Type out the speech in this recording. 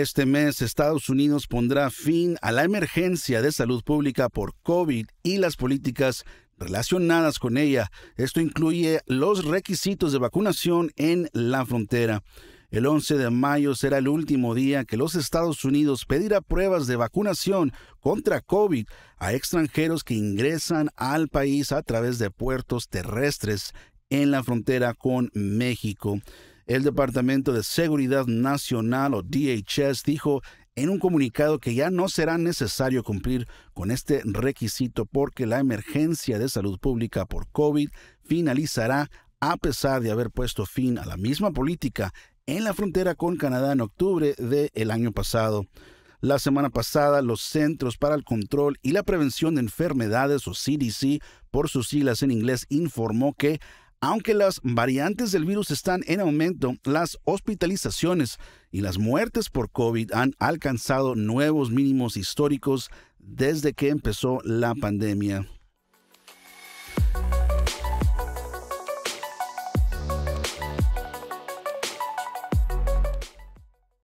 Este mes Estados Unidos pondrá fin a la emergencia de salud pública por COVID y las políticas relacionadas con ella. Esto incluye los requisitos de vacunación en la frontera. El 11 de mayo será el último día que los Estados Unidos pedirá pruebas de vacunación contra COVID a extranjeros que ingresan al país a través de puertos terrestres en la frontera con México. El Departamento de Seguridad Nacional o DHS dijo en un comunicado que ya no será necesario cumplir con este requisito porque la emergencia de salud pública por COVID finalizará a pesar de haber puesto fin a la misma política en la frontera con Canadá en octubre del el año pasado. La semana pasada, los Centros para el Control y la Prevención de Enfermedades, o CDC, por sus siglas en inglés, informó que aunque las variantes del virus están en aumento, las hospitalizaciones y las muertes por COVID han alcanzado nuevos mínimos históricos desde que empezó la pandemia.